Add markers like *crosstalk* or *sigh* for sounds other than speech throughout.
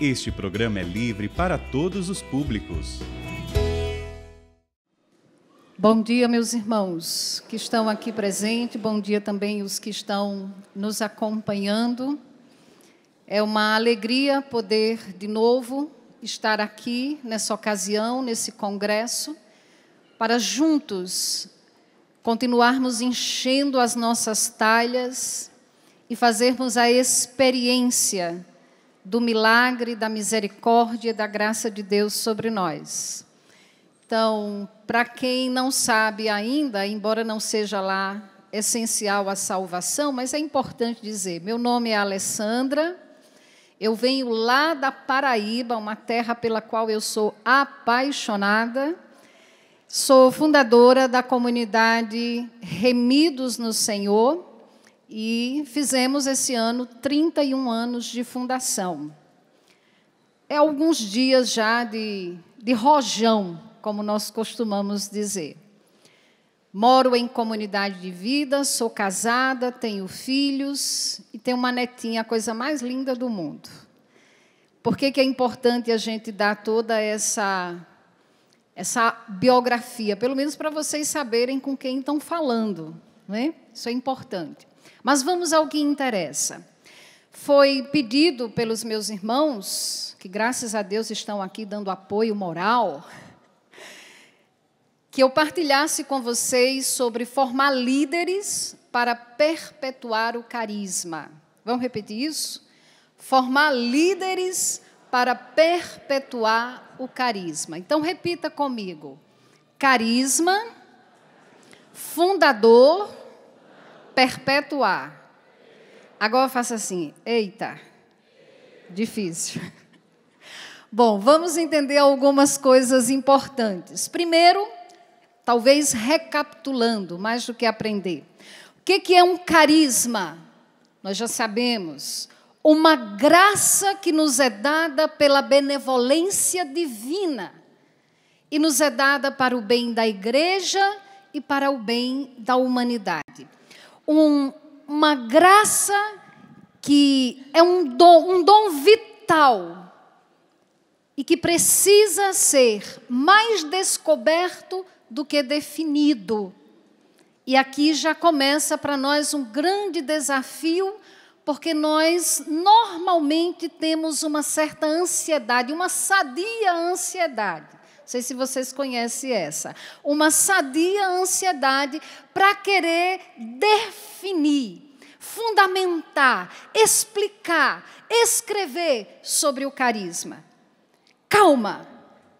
Este programa é livre para todos os públicos. Bom dia, meus irmãos que estão aqui presentes, bom dia também os que estão nos acompanhando. É uma alegria poder de novo estar aqui nessa ocasião, nesse congresso, para juntos continuarmos enchendo as nossas talhas e fazermos a experiência do milagre, da misericórdia e da graça de Deus sobre nós. Então, para quem não sabe ainda, embora não seja lá essencial a salvação, mas é importante dizer: meu nome é Alessandra, eu venho lá da Paraíba, uma terra pela qual eu sou apaixonada. Sou fundadora da comunidade Remidos no Senhor, e fizemos esse ano 31 anos de fundação. É alguns dias já de, de rojão, como nós costumamos dizer. Moro em comunidade de vida, sou casada, tenho filhos e tenho uma netinha, a coisa mais linda do mundo. Por que, que é importante a gente dar toda essa, essa biografia? Pelo menos para vocês saberem com quem estão falando. Né? Isso é importante. Mas vamos ao que interessa. Foi pedido pelos meus irmãos, que graças a Deus estão aqui dando apoio moral, que eu partilhasse com vocês sobre formar líderes para perpetuar o carisma. Vamos repetir isso? Formar líderes para perpetuar o carisma. Então, repita comigo: carisma, fundador perpetuar. Agora faça assim, eita, difícil. *laughs* Bom, vamos entender algumas coisas importantes. Primeiro, talvez recapitulando, mais do que aprender. O que, é um carisma? Nós já sabemos. Uma graça que nos é dada pela benevolência divina e nos é dada para o bem da igreja e para o bem da humanidade um, uma graça que é um dom, um dom vital e que precisa ser mais descoberto do que definido. E aqui já começa para nós um grande desafio, porque nós normalmente temos uma certa ansiedade, uma sadia ansiedade sei se vocês conhecem essa. Uma sadia ansiedade para querer definir, fundamentar, explicar, escrever sobre o carisma. Calma,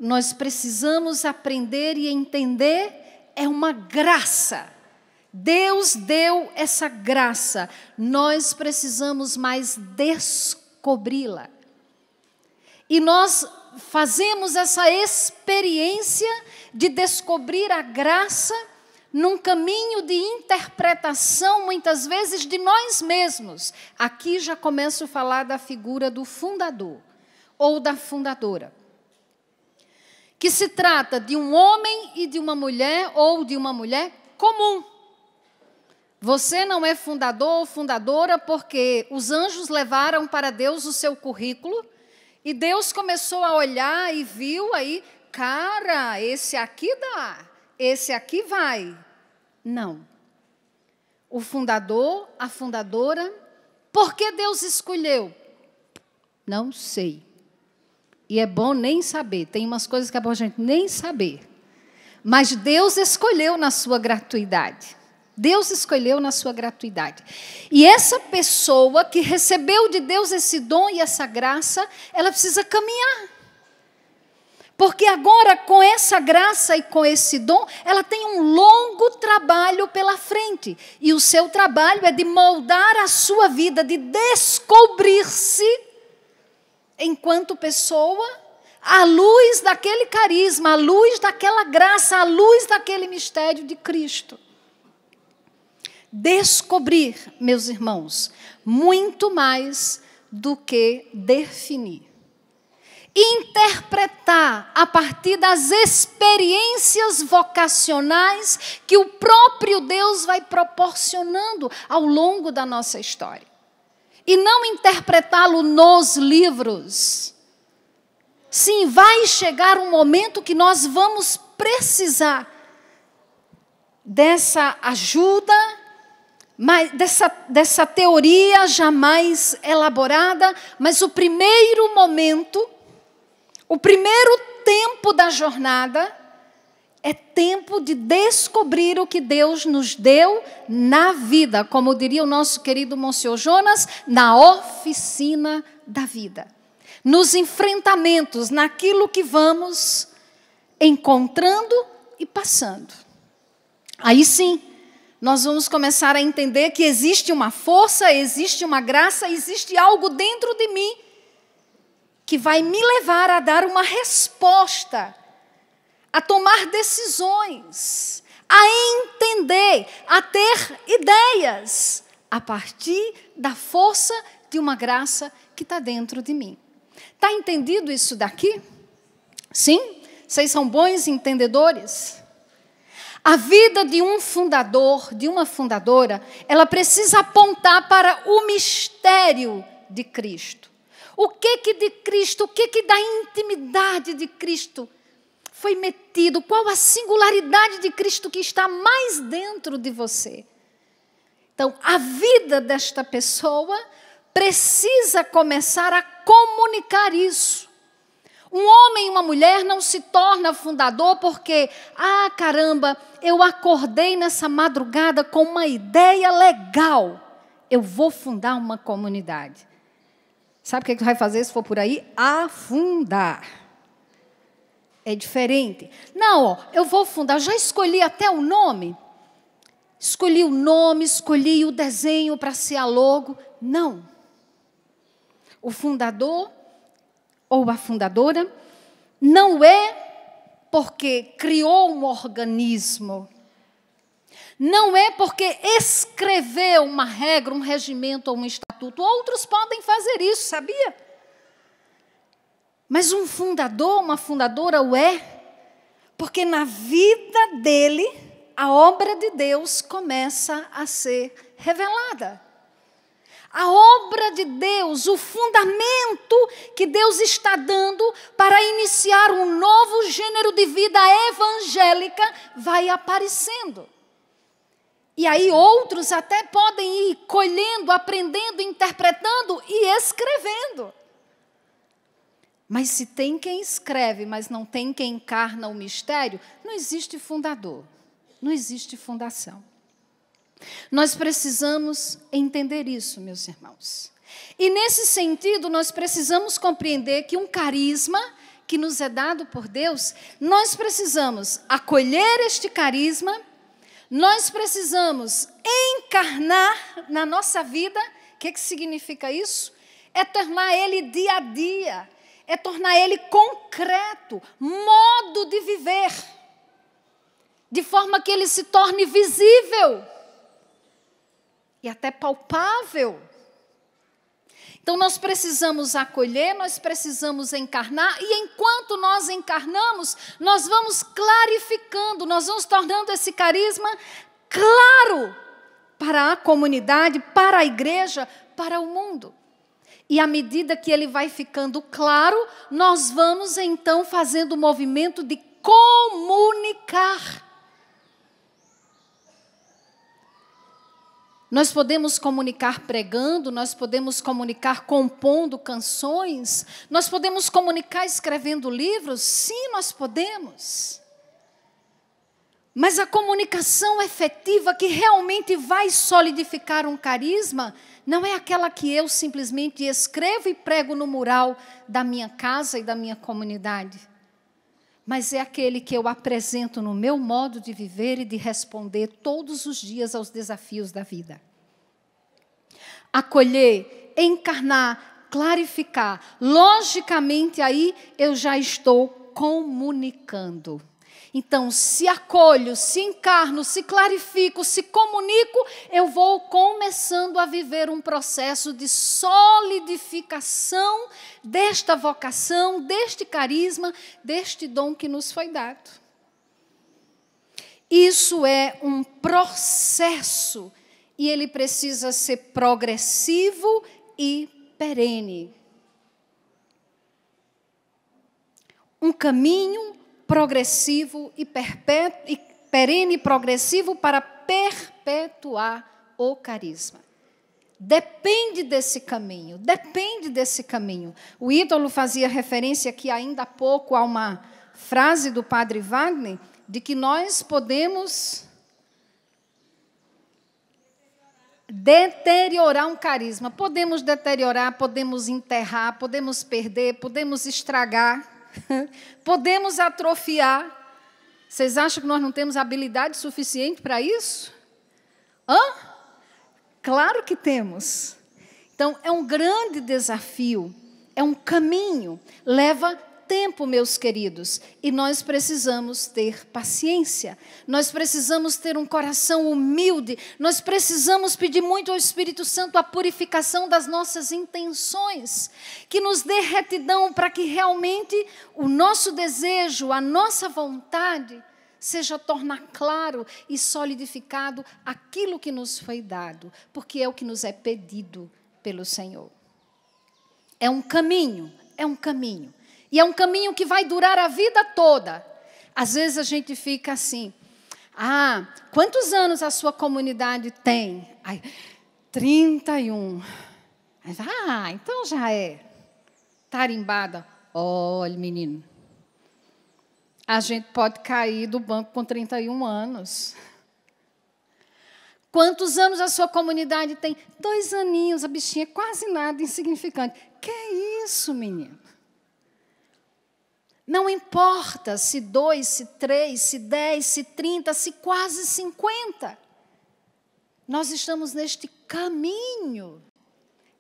nós precisamos aprender e entender, é uma graça. Deus deu essa graça, nós precisamos mais descobri-la. E nós fazemos essa experiência de descobrir a graça num caminho de interpretação, muitas vezes, de nós mesmos. Aqui já começo a falar da figura do fundador ou da fundadora. Que se trata de um homem e de uma mulher, ou de uma mulher comum. Você não é fundador ou fundadora porque os anjos levaram para Deus o seu currículo e Deus começou a olhar e viu aí, cara, esse aqui dá, esse aqui vai. Não. O fundador, a fundadora, por que Deus escolheu? Não sei. E é bom nem saber. Tem umas coisas que é bom a gente nem saber. Mas Deus escolheu na sua gratuidade. Deus escolheu na sua gratuidade. E essa pessoa que recebeu de Deus esse dom e essa graça, ela precisa caminhar. Porque agora, com essa graça e com esse dom, ela tem um longo trabalho pela frente. E o seu trabalho é de moldar a sua vida, de descobrir-se enquanto pessoa, à luz daquele carisma, à luz daquela graça, à luz daquele mistério de Cristo. Descobrir, meus irmãos, muito mais do que definir. Interpretar a partir das experiências vocacionais que o próprio Deus vai proporcionando ao longo da nossa história. E não interpretá-lo nos livros. Sim, vai chegar um momento que nós vamos precisar dessa ajuda mas dessa, dessa teoria jamais elaborada, mas o primeiro momento, o primeiro tempo da jornada, é tempo de descobrir o que Deus nos deu na vida, como diria o nosso querido Monsenhor Jonas, na oficina da vida. Nos enfrentamentos, naquilo que vamos encontrando e passando. Aí sim, nós vamos começar a entender que existe uma força, existe uma graça, existe algo dentro de mim que vai me levar a dar uma resposta, a tomar decisões, a entender, a ter ideias a partir da força de uma graça que está dentro de mim. Está entendido isso daqui? Sim? Vocês são bons entendedores? A vida de um fundador, de uma fundadora, ela precisa apontar para o mistério de Cristo. O que que de Cristo, o que que da intimidade de Cristo foi metido? Qual a singularidade de Cristo que está mais dentro de você? Então, a vida desta pessoa precisa começar a comunicar isso. Um homem e uma mulher não se torna fundador porque, ah, caramba, eu acordei nessa madrugada com uma ideia legal. Eu vou fundar uma comunidade. Sabe o que, é tu vai fazer se for por aí? Afundar. É diferente. Não, ó, eu vou fundar, já escolhi até o nome. Escolhi o nome, escolhi o desenho para ser a logo. Não. O fundador ou a fundadora, não é porque criou um organismo, não é porque escreveu uma regra, um regimento ou um estatuto. Outros podem fazer isso, sabia? Mas um fundador, uma fundadora o é, porque na vida dele a obra de Deus começa a ser revelada. A obra de Deus, o fundamento que Deus está dando para iniciar um novo gênero de vida evangélica, vai aparecendo. E aí outros até podem ir colhendo, aprendendo, interpretando e escrevendo. Mas se tem quem escreve, mas não tem quem encarna o mistério, não existe fundador, não existe fundação. Nós precisamos entender isso, meus irmãos. E nesse sentido, nós precisamos compreender que um carisma que nos é dado por Deus, nós precisamos acolher este carisma, nós precisamos encarnar na nossa vida. O que, que significa isso? É tornar ele dia a dia, é tornar ele concreto, modo de viver, de forma que ele se torne visível e até palpável. Então nós precisamos acolher, nós precisamos encarnar, e enquanto nós encarnamos, nós vamos clarificando, nós vamos tornando esse carisma claro para a comunidade, para a igreja, para o mundo. E à medida que ele vai ficando claro, nós vamos então fazendo o movimento de comunicar. Nós podemos comunicar pregando, nós podemos comunicar compondo canções, nós podemos comunicar escrevendo livros, sim, nós podemos. Mas a comunicação efetiva que realmente vai solidificar um carisma não é aquela que eu simplesmente escrevo e prego no mural da minha casa e da minha comunidade mas é aquele que eu apresento no meu modo de viver e de responder todos os dias aos desafios da vida. Acolher, encarnar, clarificar. Logicamente, aí eu já estou comunicando. Então, se acolho, se encarno, se clarifico, se comunico, eu vou começando a viver um processo de solidificação desta vocação, deste carisma, deste dom que nos foi dado. Isso é um processo e ele precisa ser progressivo e perene. Um caminho progressivo e, e perene e progressivo para perpetuar o carisma. Depende desse caminho, depende desse caminho. O ídolo fazia referência aqui ainda há pouco a uma frase do padre Wagner de que nós podemos deteriorar um carisma. Podemos deteriorar, podemos enterrar, podemos perder, podemos estragar. *laughs* Podemos atrofiar. Vocês acham que nós não temos habilidade suficiente para isso? Hã? Claro que temos. Então, é um grande desafio, é um caminho, leva tempo, meus queridos, e nós precisamos ter paciência, nós precisamos ter um coração humilde, nós precisamos pedir muito ao Espírito Santo a purificação das nossas intenções, que nos dê retidão para que realmente o nosso desejo, a nossa vontade, seja tornar claro e solidificado aquilo que nos foi dado, porque é o que nos é pedido pelo Senhor. É um caminho, é um caminho. E é um caminho que vai durar a vida toda. Às vezes a gente fica assim: ah, quantos anos a sua comunidade tem? Ai, 31. Ah, então já é. Tarimbada. Olha, menino. A gente pode cair do banco com 31 anos. Quantos anos a sua comunidade tem? Dois aninhos, a bichinha é quase nada, insignificante. Que isso, menino? Não importa se dois, se três, se dez, se trinta, se quase cinquenta. Nós estamos neste caminho.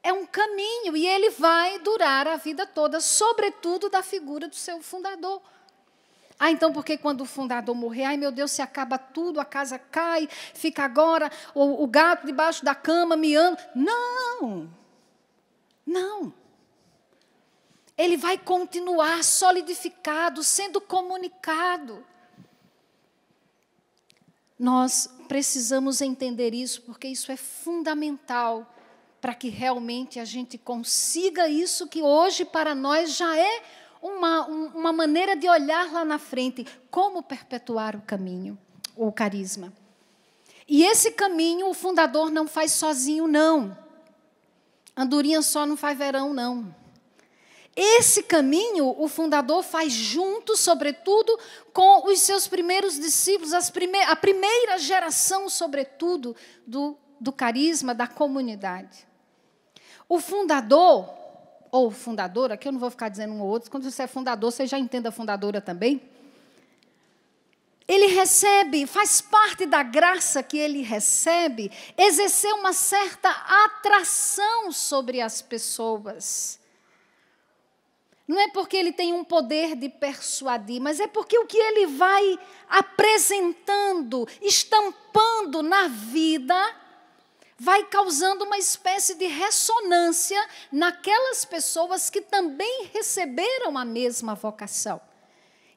É um caminho e ele vai durar a vida toda, sobretudo da figura do seu fundador. Ah, então porque quando o fundador morrer, ai meu Deus, se acaba tudo, a casa cai, fica agora o, o gato debaixo da cama miando. Não! Não! ele vai continuar solidificado, sendo comunicado. Nós precisamos entender isso, porque isso é fundamental para que realmente a gente consiga isso que hoje para nós já é uma, uma maneira de olhar lá na frente como perpetuar o caminho, o carisma. E esse caminho o fundador não faz sozinho, não. Andorinha só não faz verão, não. Esse caminho o fundador faz junto, sobretudo, com os seus primeiros discípulos, prime a primeira geração, sobretudo, do, do carisma da comunidade. O fundador, ou fundadora, que eu não vou ficar dizendo um ou outro, quando você é fundador, você já entenda fundadora também. Ele recebe, faz parte da graça que ele recebe, exercer uma certa atração sobre as pessoas não é porque ele tem um poder de persuadir, mas é porque o que ele vai apresentando, estampando na vida, vai causando uma espécie de ressonância naquelas pessoas que também receberam a mesma vocação.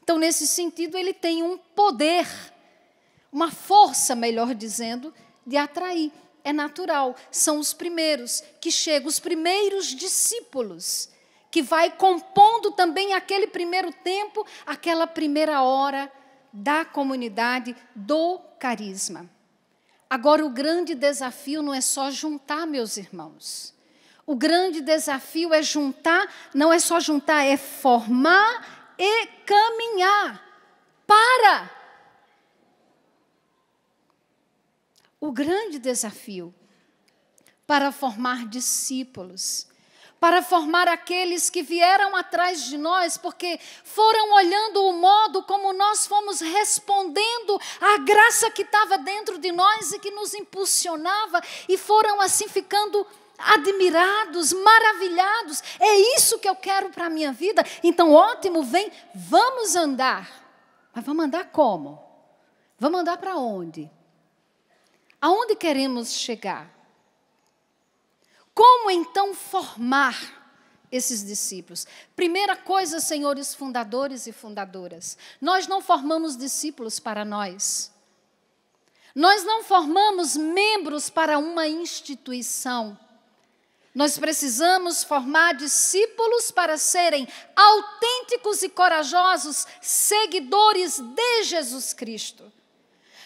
Então, nesse sentido, ele tem um poder, uma força, melhor dizendo, de atrair. É natural, são os primeiros que chegam, os primeiros discípulos que vai compondo também aquele primeiro tempo, aquela primeira hora da comunidade, do carisma. Agora, o grande desafio não é só juntar, meus irmãos. O grande desafio é juntar, não é só juntar, é formar e caminhar. Para! O grande desafio para formar discípulos para formar aqueles que vieram atrás de nós, porque foram olhando o modo como nós fomos respondendo à graça que estava dentro de nós e que nos impulsionava, e foram assim ficando admirados, maravilhados. É isso que eu quero para a minha vida. Então, ótimo, vem, vamos andar. Mas vamos andar como? Vamos andar para onde? Aonde queremos chegar? Como então formar esses discípulos? Primeira coisa, senhores fundadores e fundadoras, nós não formamos discípulos para nós. Nós não formamos membros para uma instituição. Nós precisamos formar discípulos para serem autênticos e corajosos seguidores de Jesus Cristo.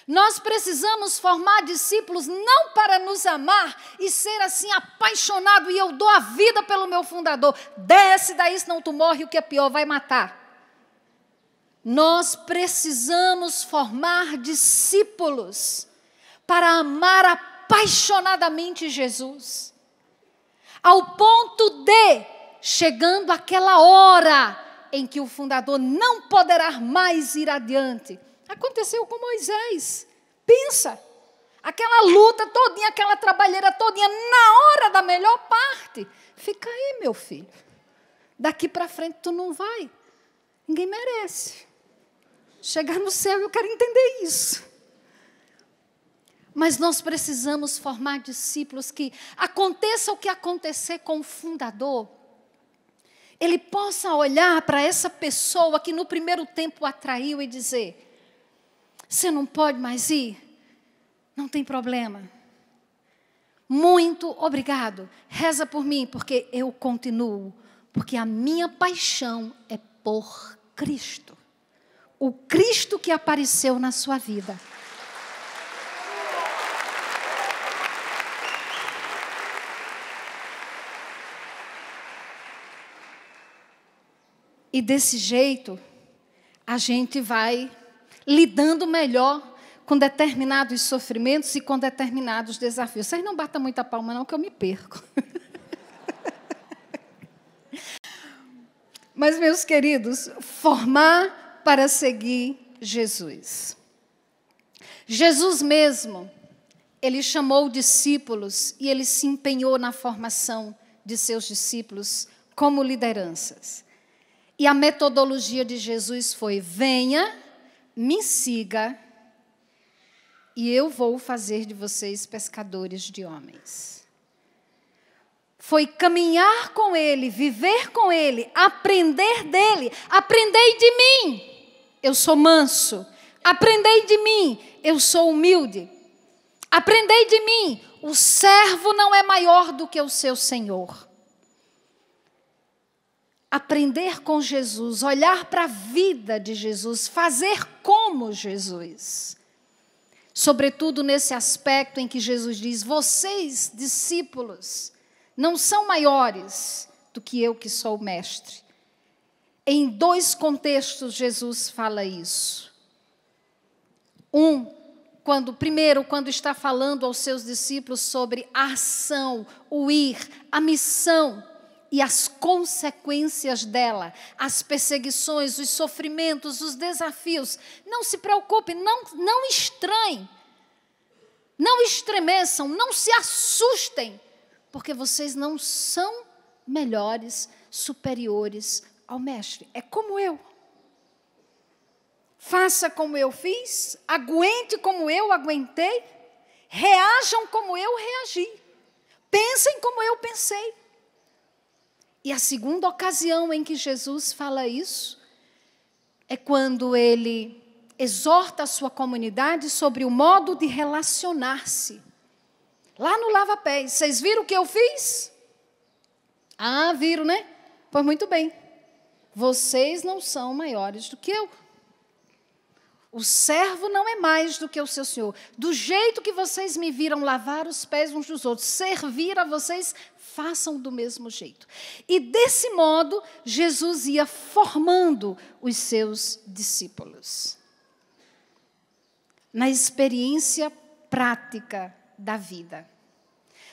Nós precisamos formar discípulos não para nos amar e ser assim apaixonado e eu dou a vida pelo meu fundador. Desce daí, senão tu morre, o que é pior, vai matar. Nós precisamos formar discípulos para amar apaixonadamente Jesus, ao ponto de, chegando aquela hora em que o fundador não poderá mais ir adiante Aconteceu com Moisés. Pensa. Aquela luta todinha, aquela trabalheira todinha, na hora da melhor parte. Fica aí, meu filho. Daqui para frente tu não vai. Ninguém merece. Chegar no céu, eu quero entender isso. Mas nós precisamos formar discípulos que, aconteça o que acontecer com o fundador, ele possa olhar para essa pessoa que no primeiro tempo atraiu e dizer: você não pode mais ir? Não tem problema. Muito obrigado. Reza por mim, porque eu continuo. Porque a minha paixão é por Cristo. O Cristo que apareceu na sua vida. E desse jeito, a gente vai lidando melhor com determinados sofrimentos e com determinados desafios. Vocês não batam muita palma, não, que eu me perco. *laughs* Mas, meus queridos, formar para seguir Jesus. Jesus mesmo, ele chamou discípulos e ele se empenhou na formação de seus discípulos como lideranças. E a metodologia de Jesus foi: venha me siga e eu vou fazer de vocês pescadores de homens. Foi caminhar com ele, viver com ele, aprender dele. Aprendei de mim, eu sou manso. Aprendei de mim, eu sou humilde. Aprendei de mim, o servo não é maior do que o seu senhor aprender com Jesus, olhar para a vida de Jesus, fazer como Jesus. Sobretudo nesse aspecto em que Jesus diz: Vocês, discípulos, não são maiores do que eu que sou o mestre. Em dois contextos Jesus fala isso. Um, quando primeiro, quando está falando aos seus discípulos sobre a ação, o ir, a missão e as consequências dela, as perseguições, os sofrimentos, os desafios. Não se preocupe, não, não estranhem, não estremeçam, não se assustem, porque vocês não são melhores, superiores ao Mestre. É como eu. Faça como eu fiz, aguente como eu aguentei, reajam como eu reagi, pensem como eu pensei. E a segunda ocasião em que Jesus fala isso é quando ele exorta a sua comunidade sobre o modo de relacionar-se. Lá no lava-pés, vocês viram o que eu fiz? Ah, viram, né? Pois muito bem. Vocês não são maiores do que eu. O servo não é mais do que o seu senhor. Do jeito que vocês me viram lavar os pés uns dos outros, servir a vocês, façam do mesmo jeito. E desse modo, Jesus ia formando os seus discípulos. Na experiência prática da vida.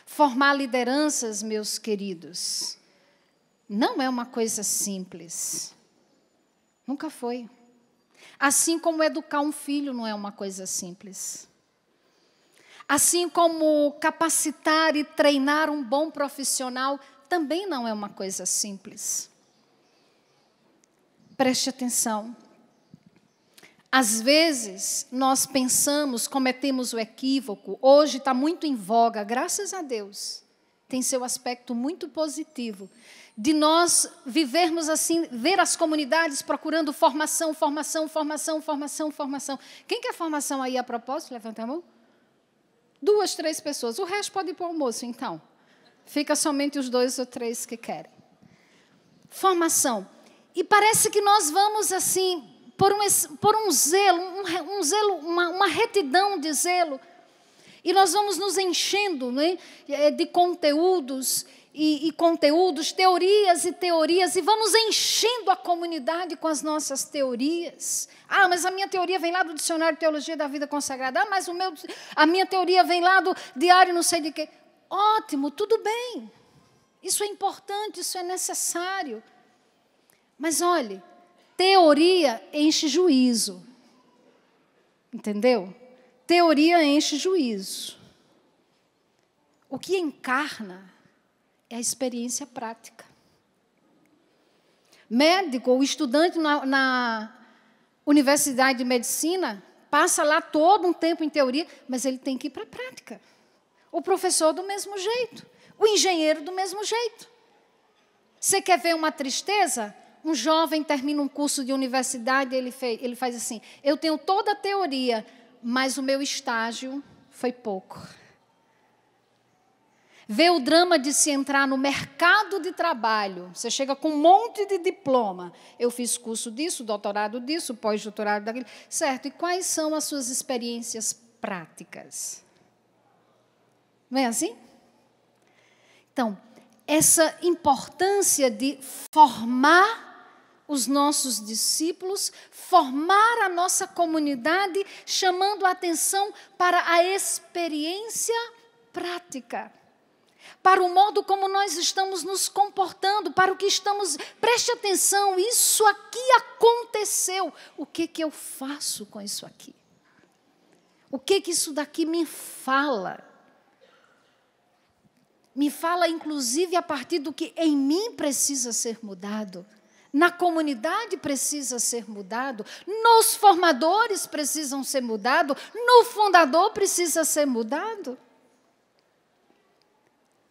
Formar lideranças, meus queridos, não é uma coisa simples. Nunca foi. Assim como educar um filho não é uma coisa simples. Assim como capacitar e treinar um bom profissional também não é uma coisa simples. Preste atenção. Às vezes nós pensamos, cometemos o equívoco, hoje está muito em voga, graças a Deus, tem seu aspecto muito positivo, de nós vivermos assim, ver as comunidades procurando formação, formação, formação, formação, formação. Quem quer formação aí a propósito? Levanta a mão. Duas, três pessoas. O resto pode ir para o almoço, então. Fica somente os dois ou três que querem. Formação. E parece que nós vamos assim, por um, por um zelo, um, um zelo, uma, uma retidão de zelo. E nós vamos nos enchendo né, eh, de conteúdos e, e, conteúdos, teorias e teorias, e vamos enchendo a comunidade com as nossas teorias. Ah, mas a minha teoria vem lá do dicionário de Teologia da Vida Consagrada. Ah, mas o meu, a minha teoria vem lá do diário não sei de quê. Ótimo, tudo bem. Isso é importante, isso é necessário. Mas olhe, teoria enche juízo. Entendeu? Teoria enche juízo. O que encarna é a experiência prática. Médico ou estudante na, na Universidade de Medicina passa lá todo um tempo em teoria, mas ele tem que ir para a prática. O professor, do mesmo jeito. O engenheiro, do mesmo jeito. Você quer ver uma tristeza? Um jovem termina um curso de universidade, ele, ele faz assim: eu tenho toda a teoria, mas o meu estágio foi pouco. Vê o drama de se entrar no mercado de trabalho. Você chega com um monte de diploma. Eu fiz curso disso, doutorado disso, pós-doutorado daquilo. Certo, e quais são as suas experiências práticas? Não é assim? Então, essa importância de formar os nossos discípulos, formar a nossa comunidade, chamando a atenção para a experiência prática para o modo como nós estamos nos comportando, para o que estamos. Preste atenção, isso aqui aconteceu. O que que eu faço com isso aqui? O que que isso daqui me fala? Me fala inclusive a partir do que em mim precisa ser mudado. Na comunidade precisa ser mudado, nos formadores precisam ser mudado, no fundador precisa ser mudado.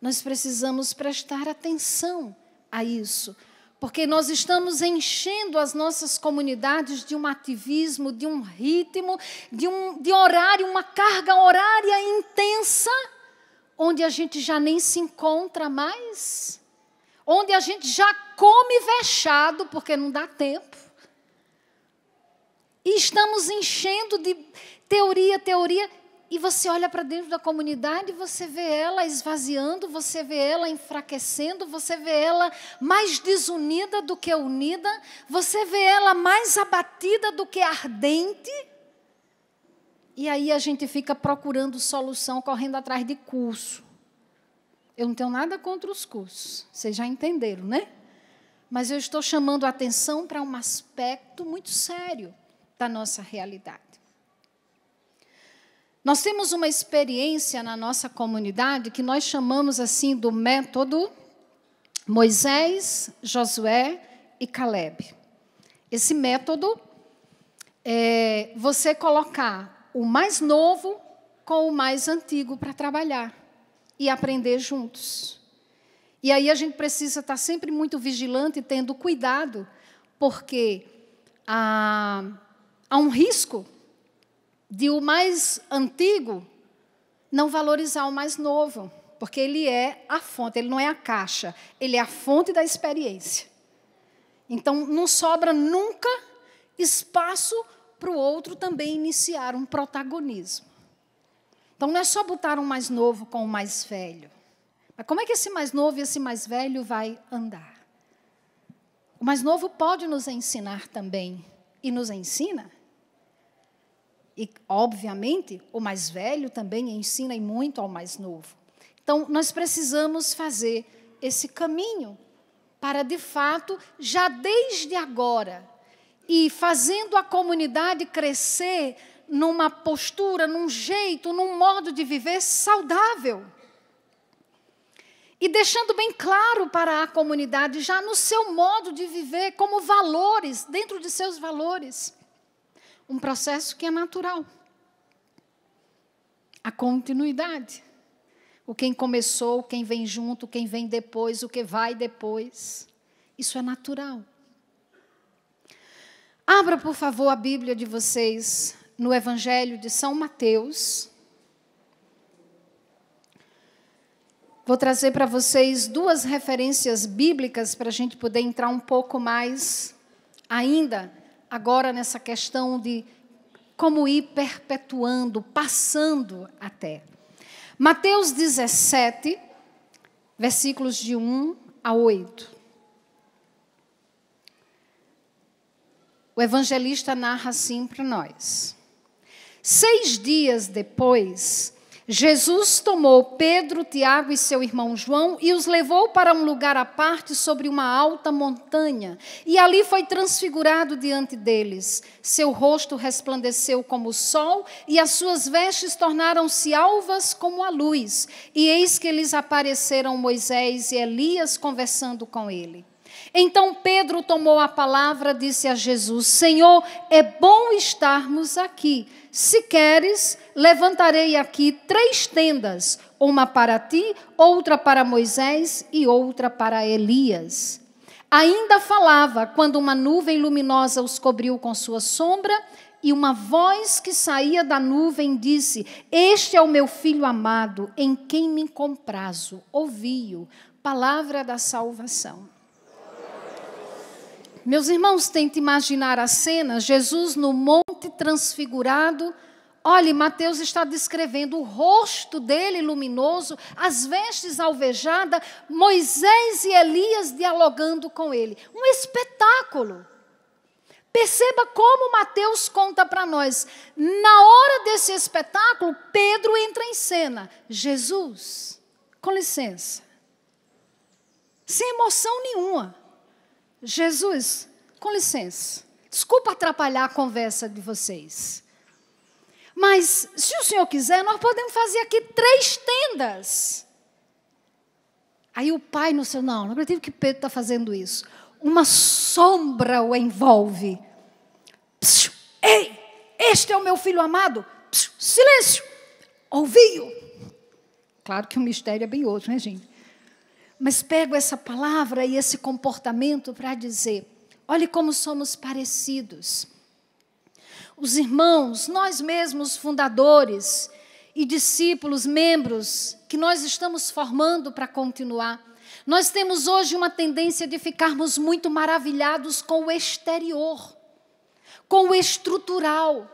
Nós precisamos prestar atenção a isso, porque nós estamos enchendo as nossas comunidades de um ativismo, de um ritmo, de um de horário, uma carga horária intensa, onde a gente já nem se encontra mais, onde a gente já come vexado porque não dá tempo. E estamos enchendo de teoria, teoria, e você olha para dentro da comunidade e você vê ela esvaziando, você vê ela enfraquecendo, você vê ela mais desunida do que unida, você vê ela mais abatida do que ardente. E aí a gente fica procurando solução, correndo atrás de curso. Eu não tenho nada contra os cursos, vocês já entenderam, né? Mas eu estou chamando a atenção para um aspecto muito sério da nossa realidade. Nós temos uma experiência na nossa comunidade que nós chamamos assim do método Moisés, Josué e Caleb. Esse método é você colocar o mais novo com o mais antigo para trabalhar e aprender juntos. E aí a gente precisa estar tá sempre muito vigilante, tendo cuidado, porque há, há um risco de o mais antigo não valorizar o mais novo, porque ele é a fonte, ele não é a caixa, ele é a fonte da experiência. Então não sobra nunca espaço para o outro também iniciar um protagonismo. Então não é só botar um mais novo com o um mais velho. Mas como é que esse mais novo e esse mais velho vai andar? O mais novo pode nos ensinar também e nos ensina e, obviamente, o mais velho também ensina muito ao mais novo. Então, nós precisamos fazer esse caminho para, de fato, já desde agora, e fazendo a comunidade crescer numa postura, num jeito, num modo de viver saudável. E deixando bem claro para a comunidade, já no seu modo de viver, como valores, dentro de seus valores um processo que é natural. A continuidade. O quem começou, quem vem junto, quem vem depois, o que vai depois. Isso é natural. Abra, por favor, a Bíblia de vocês no Evangelho de São Mateus. Vou trazer para vocês duas referências bíblicas para a gente poder entrar um pouco mais ainda agora nessa questão de como ir perpetuando, passando até. Mateus 17, versículos de 1 a 8. O evangelista narra assim para nós. Seis dias depois, Jesus tomou Pedro, Tiago e seu irmão João e os levou para um lugar à parte sobre uma alta montanha. E ali foi transfigurado diante deles. Seu rosto resplandeceu como o sol e as suas vestes tornaram-se alvas como a luz. E eis que lhes apareceram Moisés e Elias conversando com ele. Então Pedro tomou a palavra, e disse a Jesus: Senhor, é bom estarmos aqui. Se queres, levantarei aqui três tendas, uma para ti, outra para Moisés e outra para Elias. Ainda falava quando uma nuvem luminosa os cobriu com sua sombra, e uma voz que saía da nuvem disse: Este é o meu filho amado, em quem me comprazo. Ouvi-o. Palavra da salvação. Meus irmãos, tente imaginar a cena: Jesus no monte transfigurado. Olhe, Mateus está descrevendo o rosto dele luminoso, as vestes alvejadas, Moisés e Elias dialogando com ele. Um espetáculo. Perceba como Mateus conta para nós. Na hora desse espetáculo, Pedro entra em cena. Jesus, com licença, sem emoção nenhuma. Jesus, com licença, desculpa atrapalhar a conversa de vocês. Mas, se o senhor quiser, nós podemos fazer aqui três tendas. Aí o pai no seu, não, não acredito que Pedro está fazendo isso. Uma sombra o envolve. Psiu, ei, este é o meu filho amado. Psiu, silêncio, ouviu. Claro que o mistério é bem outro, né, gente? Mas pego essa palavra e esse comportamento para dizer: olhe como somos parecidos. Os irmãos, nós mesmos fundadores e discípulos, membros que nós estamos formando para continuar. Nós temos hoje uma tendência de ficarmos muito maravilhados com o exterior, com o estrutural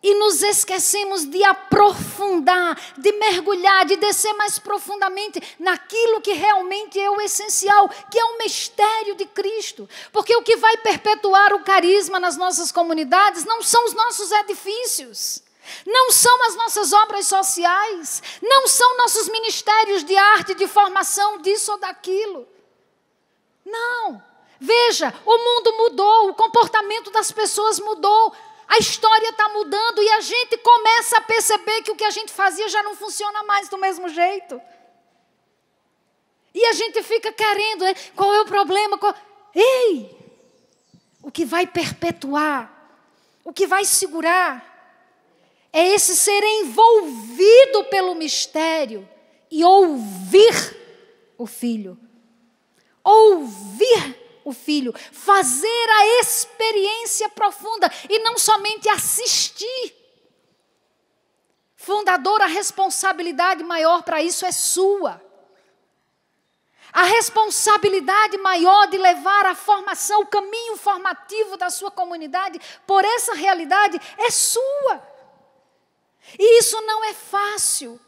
e nos esquecemos de aprofundar, de mergulhar, de descer mais profundamente naquilo que realmente é o essencial, que é o mistério de Cristo. Porque o que vai perpetuar o carisma nas nossas comunidades não são os nossos edifícios. Não são as nossas obras sociais, não são nossos ministérios de arte, de formação, disso ou daquilo. Não. Veja, o mundo mudou, o comportamento das pessoas mudou. A história está mudando e a gente começa a perceber que o que a gente fazia já não funciona mais do mesmo jeito. E a gente fica querendo, né? qual é o problema? Qual... Ei! O que vai perpetuar, o que vai segurar, é esse ser envolvido pelo mistério e ouvir o filho. Ouvir o filho, fazer a experiência profunda e não somente assistir. Fundador, a responsabilidade maior para isso é sua. A responsabilidade maior de levar a formação, o caminho formativo da sua comunidade por essa realidade é sua. E isso não é fácil,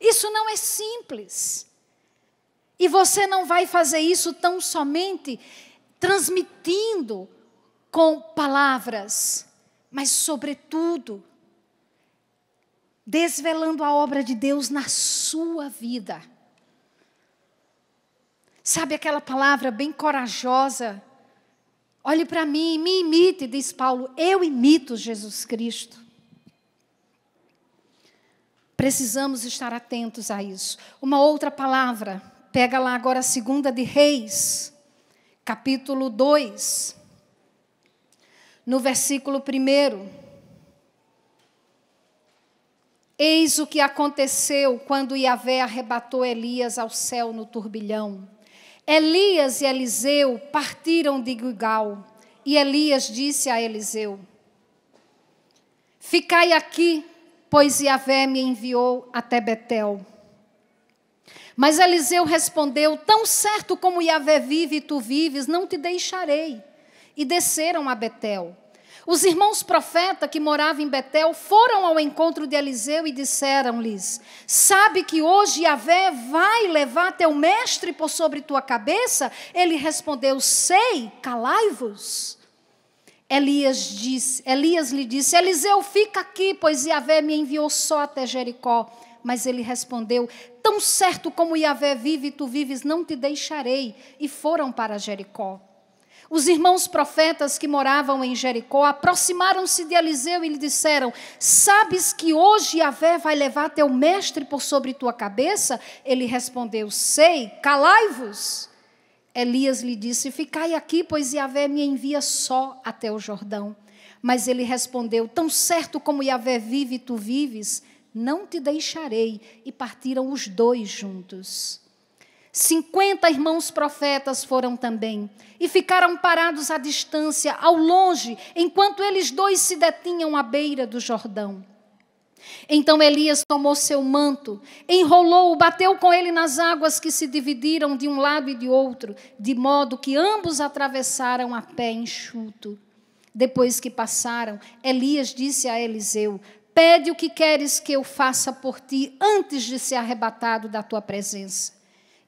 isso não é simples. E você não vai fazer isso tão somente transmitindo com palavras, mas, sobretudo, desvelando a obra de Deus na sua vida. Sabe aquela palavra bem corajosa? Olhe para mim, me imite, diz Paulo. Eu imito Jesus Cristo. Precisamos estar atentos a isso. Uma outra palavra, pega lá agora a segunda de Reis, capítulo 2, no versículo 1. Eis o que aconteceu quando Yahvé arrebatou Elias ao céu no turbilhão. Elias e Eliseu partiram de Gilgal, e Elias disse a Eliseu: Ficai aqui, pois Yahvé me enviou até Betel. Mas Eliseu respondeu: Tão certo como Yahvé vive e tu vives, não te deixarei. E desceram a Betel. Os irmãos profeta que moravam em Betel foram ao encontro de Eliseu e disseram-lhes: Sabe que hoje Yahvé vai levar teu mestre por sobre tua cabeça? Ele respondeu: Sei, calai-vos. Elias, disse, Elias lhe disse: Eliseu, fica aqui, pois Yahvé me enviou só até Jericó. Mas ele respondeu: Tão certo como Yahvé vive e tu vives, não te deixarei. E foram para Jericó. Os irmãos profetas que moravam em Jericó aproximaram-se de Eliseu e lhe disseram: Sabes que hoje Yahvé vai levar teu mestre por sobre tua cabeça? Ele respondeu: Sei, calai-vos. Elias lhe disse: Ficai aqui, pois Yahvé me envia só até o Jordão. Mas ele respondeu: Tão certo como Yahvé vive tu vives, não te deixarei. E partiram os dois juntos. Cinquenta irmãos profetas foram também, e ficaram parados à distância, ao longe, enquanto eles dois se detinham à beira do Jordão. Então Elias tomou seu manto, enrolou-o, bateu com ele nas águas que se dividiram de um lado e de outro, de modo que ambos atravessaram a pé enxuto. Depois que passaram, Elias disse a Eliseu: Pede o que queres que eu faça por ti antes de ser arrebatado da tua presença.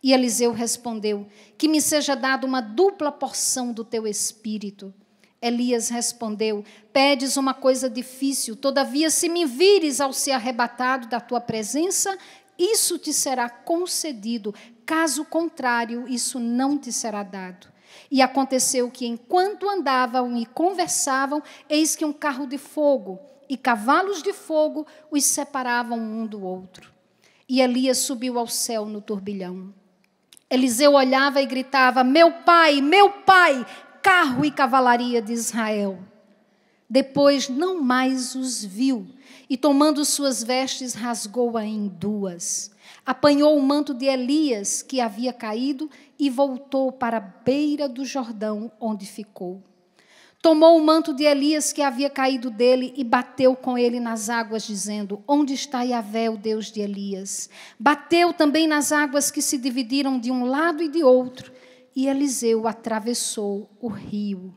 E Eliseu respondeu: Que me seja dada uma dupla porção do teu espírito. Elias respondeu: Pedes uma coisa difícil, todavia, se me vires ao ser arrebatado da tua presença, isso te será concedido, caso contrário, isso não te será dado. E aconteceu que, enquanto andavam e conversavam, eis que um carro de fogo e cavalos de fogo os separavam um do outro. E Elias subiu ao céu no turbilhão. Eliseu olhava e gritava: Meu pai, meu pai, carro e cavalaria de Israel. Depois não mais os viu, e tomando suas vestes, rasgou-a em duas. Apanhou o manto de Elias, que havia caído, e voltou para a beira do Jordão, onde ficou tomou o manto de Elias que havia caído dele e bateu com ele nas águas, dizendo: Onde está Yahvé, o Deus de Elias? Bateu também nas águas que se dividiram de um lado e de outro, e Eliseu atravessou o rio.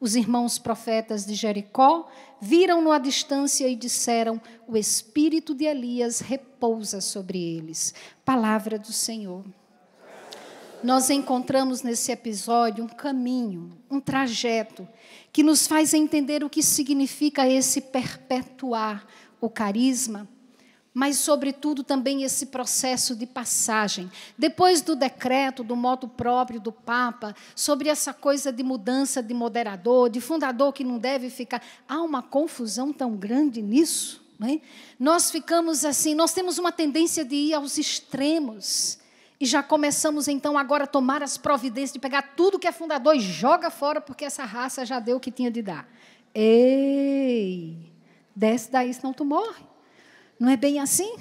Os irmãos profetas de Jericó viram-no à distância e disseram: O espírito de Elias repousa sobre eles. Palavra do Senhor nós encontramos nesse episódio um caminho, um trajeto, que nos faz entender o que significa esse perpetuar o carisma, mas, sobretudo, também esse processo de passagem. Depois do decreto, do modo próprio do Papa, sobre essa coisa de mudança de moderador, de fundador que não deve ficar. Há uma confusão tão grande nisso. Não é? Nós ficamos assim, nós temos uma tendência de ir aos extremos e já começamos então agora a tomar as providências de pegar tudo que é fundador e joga fora, porque essa raça já deu o que tinha de dar. Ei, desce daí, senão tu morre. Não é bem assim?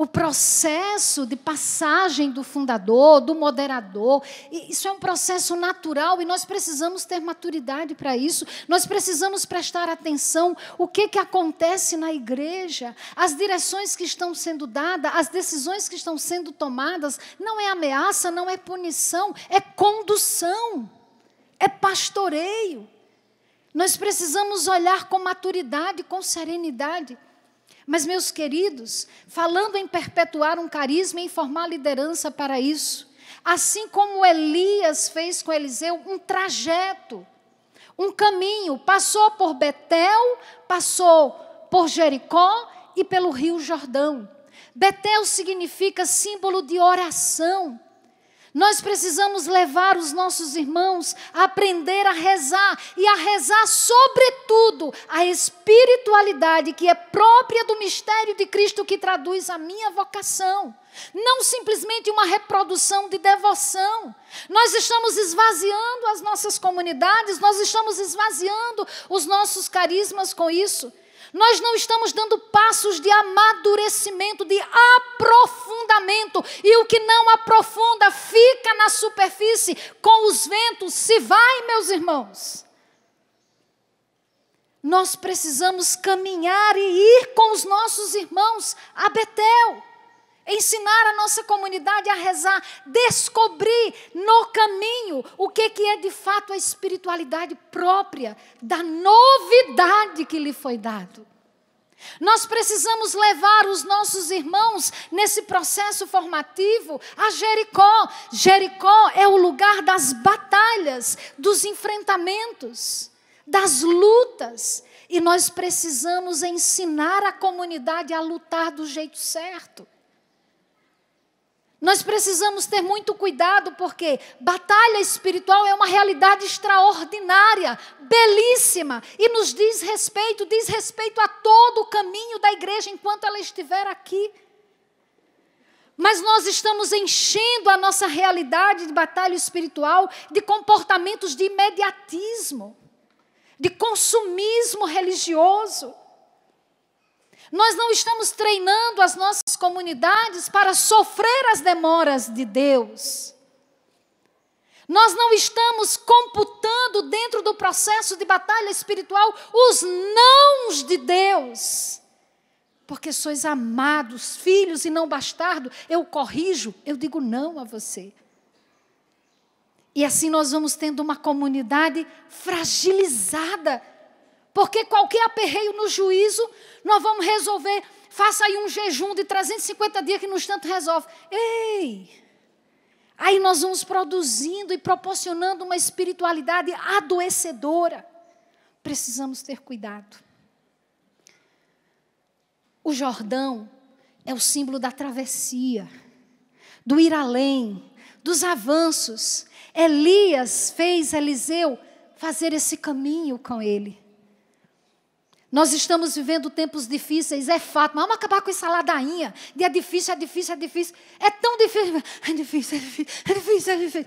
o processo de passagem do fundador, do moderador. Isso é um processo natural e nós precisamos ter maturidade para isso. Nós precisamos prestar atenção o que, que acontece na igreja, as direções que estão sendo dadas, as decisões que estão sendo tomadas. Não é ameaça, não é punição, é condução, é pastoreio. Nós precisamos olhar com maturidade, com serenidade. Mas, meus queridos, falando em perpetuar um carisma e formar liderança para isso, assim como Elias fez com Eliseu, um trajeto, um caminho, passou por Betel, passou por Jericó e pelo Rio Jordão. Betel significa símbolo de oração. Nós precisamos levar os nossos irmãos a aprender a rezar e a rezar, sobretudo, a espiritualidade que é própria do mistério de Cristo que traduz a minha vocação. Não simplesmente uma reprodução de devoção. Nós estamos esvaziando as nossas comunidades, nós estamos esvaziando os nossos carismas com isso. Nós não estamos dando passos de amadurecimento, de aprofundamento. E o que não aprofunda fica na superfície com os ventos, se vai, meus irmãos. Nós precisamos caminhar e ir com os nossos irmãos a Betel ensinar a nossa comunidade a rezar, descobrir no caminho o que, que é de fato a espiritualidade própria da novidade que lhe foi dado. Nós precisamos levar os nossos irmãos nesse processo formativo a Jericó. Jericó é o lugar das batalhas, dos enfrentamentos, das lutas. E nós precisamos ensinar a comunidade a lutar do jeito certo. Nós precisamos ter muito cuidado, porque batalha espiritual é uma realidade extraordinária, belíssima, e nos diz respeito diz respeito a todo o caminho da igreja enquanto ela estiver aqui. Mas nós estamos enchendo a nossa realidade de batalha espiritual de comportamentos de imediatismo, de consumismo religioso nós não estamos treinando as nossas comunidades para sofrer as demoras de Deus. Nós não estamos computando dentro do processo de batalha espiritual os nãos de Deus. Porque sois amados, filhos e não bastardo, eu corrijo, eu digo não a você. E assim nós vamos tendo uma comunidade fragilizada porque qualquer aperreio no juízo, nós vamos resolver. Faça aí um jejum de 350 dias que nos tanto resolve. Ei! Aí nós vamos produzindo e proporcionando uma espiritualidade adoecedora. Precisamos ter cuidado. O Jordão é o símbolo da travessia, do ir além, dos avanços. Elias fez Eliseu fazer esse caminho com ele. Nós estamos vivendo tempos difíceis, é fato. Mas vamos acabar com essa ladainha de é difícil, é difícil, é difícil. É tão difícil. *laughs* É difícil, é difícil, é difícil, é difícil.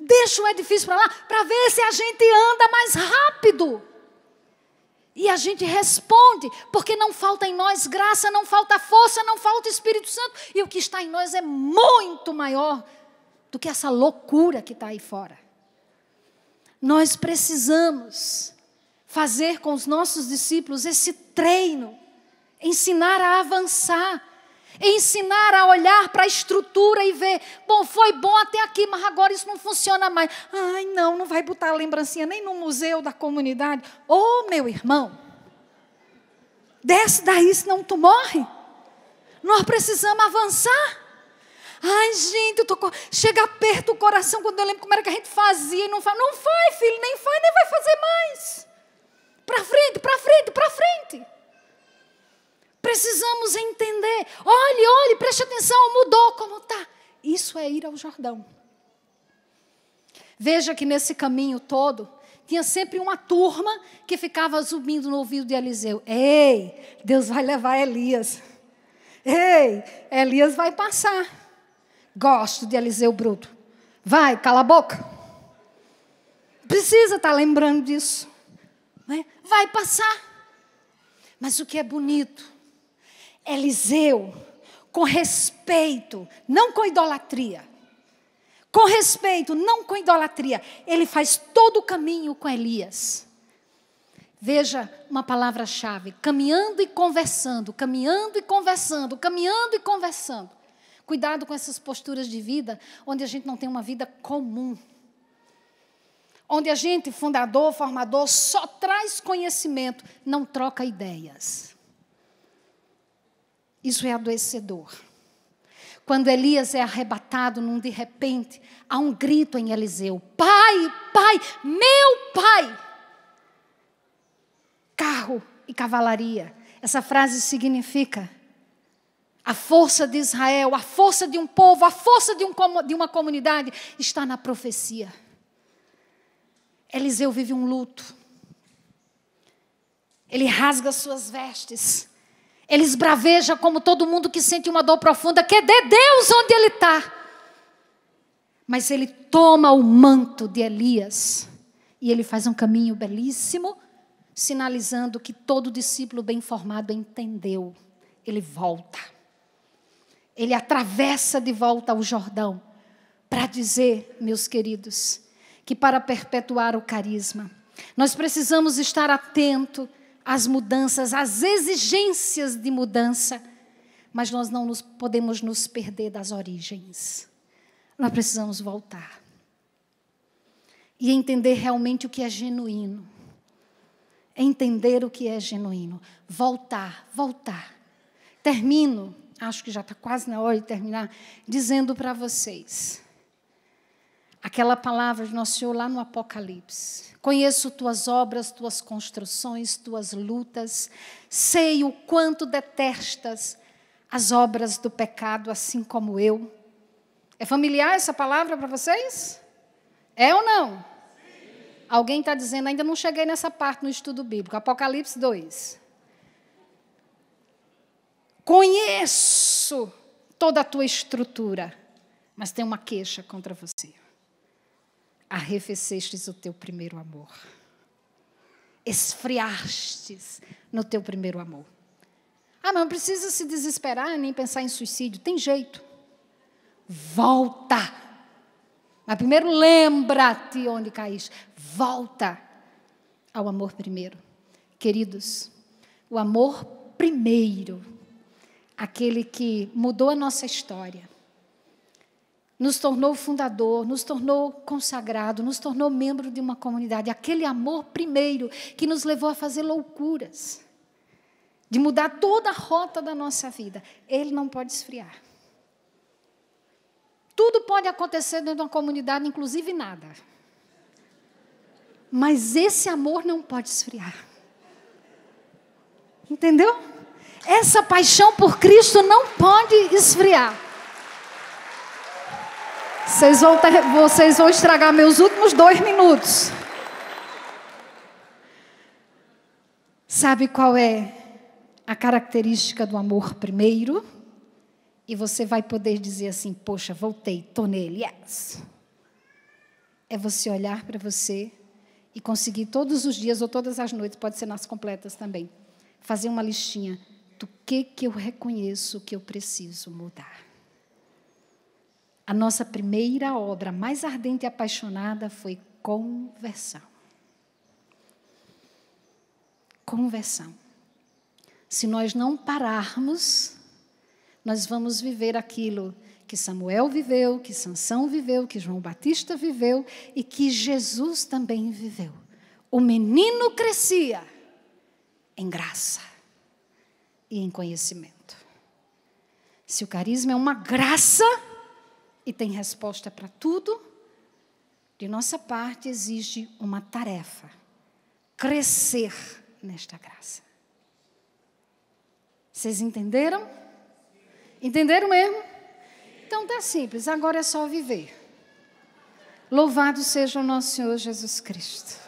Deixa o é difícil para lá para ver se a gente anda mais rápido. E a gente responde, porque não falta em nós graça, não falta força, não falta Espírito Santo. E o que está em nós é muito maior do que essa loucura que está aí fora. Nós precisamos fazer com os nossos discípulos esse treino, ensinar a avançar, ensinar a olhar para a estrutura e ver, bom, foi bom até aqui, mas agora isso não funciona mais. Ai, não, não vai botar a lembrancinha nem no museu da comunidade. Ô, oh, meu irmão, desce daí, senão tu morre. Nós precisamos avançar. Ai, gente, eu tô... chega perto o coração quando eu lembro como era que a gente fazia e não faz. Não faz, filho, nem faz, nem precisamos entender. Olhe, olhe, preste atenção, mudou como está. Isso é ir ao Jordão. Veja que nesse caminho todo, tinha sempre uma turma que ficava zumbindo no ouvido de Eliseu: Ei, Deus vai levar Elias. Ei, Elias vai passar. Gosto de Eliseu Bruto. Vai, cala a boca. Precisa estar tá lembrando disso. Né? Vai passar. Mas o que é bonito Eliseu, com respeito, não com idolatria. Com respeito, não com idolatria. Ele faz todo o caminho com Elias. Veja uma palavra-chave: caminhando e conversando, caminhando e conversando, caminhando e conversando. Cuidado com essas posturas de vida, onde a gente não tem uma vida comum. Onde a gente, fundador, formador, só traz conhecimento, não troca ideias. Isso é adoecedor. Quando Elias é arrebatado num de repente, há um grito em Eliseu: Pai, pai, meu pai! Carro e cavalaria. Essa frase significa a força de Israel, a força de um povo, a força de, um, de uma comunidade está na profecia. Eliseu vive um luto. Ele rasga suas vestes. Ele esbraveja como todo mundo que sente uma dor profunda, quer é de Deus onde ele está. Mas ele toma o manto de Elias e ele faz um caminho belíssimo, sinalizando que todo discípulo bem formado entendeu. Ele volta. Ele atravessa de volta o Jordão para dizer, meus queridos, que para perpetuar o carisma, nós precisamos estar atento as mudanças, as exigências de mudança, mas nós não nos, podemos nos perder das origens. Nós precisamos voltar e entender realmente o que é genuíno. Entender o que é genuíno. Voltar, voltar. Termino, acho que já está quase na hora de terminar, dizendo para vocês aquela palavra de Nosso Senhor lá no Apocalipse. Conheço tuas obras, tuas construções, tuas lutas. Sei o quanto detestas as obras do pecado, assim como eu. É familiar essa palavra para vocês? É ou não? Sim. Alguém está dizendo, ainda não cheguei nessa parte no estudo bíblico. Apocalipse 2. Conheço toda a tua estrutura, mas tenho uma queixa contra você arrefecestes o teu primeiro amor. Esfriastes no teu primeiro amor. Ah, mas não precisa se desesperar nem pensar em suicídio. Tem jeito. Volta. Mas primeiro lembra-te onde caís. Volta ao amor primeiro. Queridos, o amor primeiro, aquele que mudou a nossa história nos tornou fundador, nos tornou consagrado, nos tornou membro de uma comunidade. Aquele amor primeiro que nos levou a fazer loucuras, de mudar toda a rota da nossa vida. Ele não pode esfriar. Tudo pode acontecer dentro de uma comunidade, inclusive nada. Mas esse amor não pode esfriar. Entendeu? Essa paixão por Cristo não pode esfriar. Vocês vão, ter, vocês vão estragar meus últimos dois minutos. Sabe qual é a característica do amor primeiro? E você vai poder dizer assim: Poxa, voltei, tô nele, yes. É você olhar para você e conseguir todos os dias ou todas as noites, pode ser nas completas também, fazer uma listinha do que, que eu reconheço que eu preciso mudar. A nossa primeira obra mais ardente e apaixonada foi conversão. Conversão. Se nós não pararmos, nós vamos viver aquilo que Samuel viveu, que Sansão viveu, que João Batista viveu e que Jesus também viveu. O menino crescia em graça e em conhecimento. Se o carisma é uma graça, e tem resposta para tudo, de nossa parte exige uma tarefa: crescer nesta graça. Vocês entenderam? Entenderam mesmo? Então tá simples, agora é só viver. Louvado seja o nosso Senhor Jesus Cristo.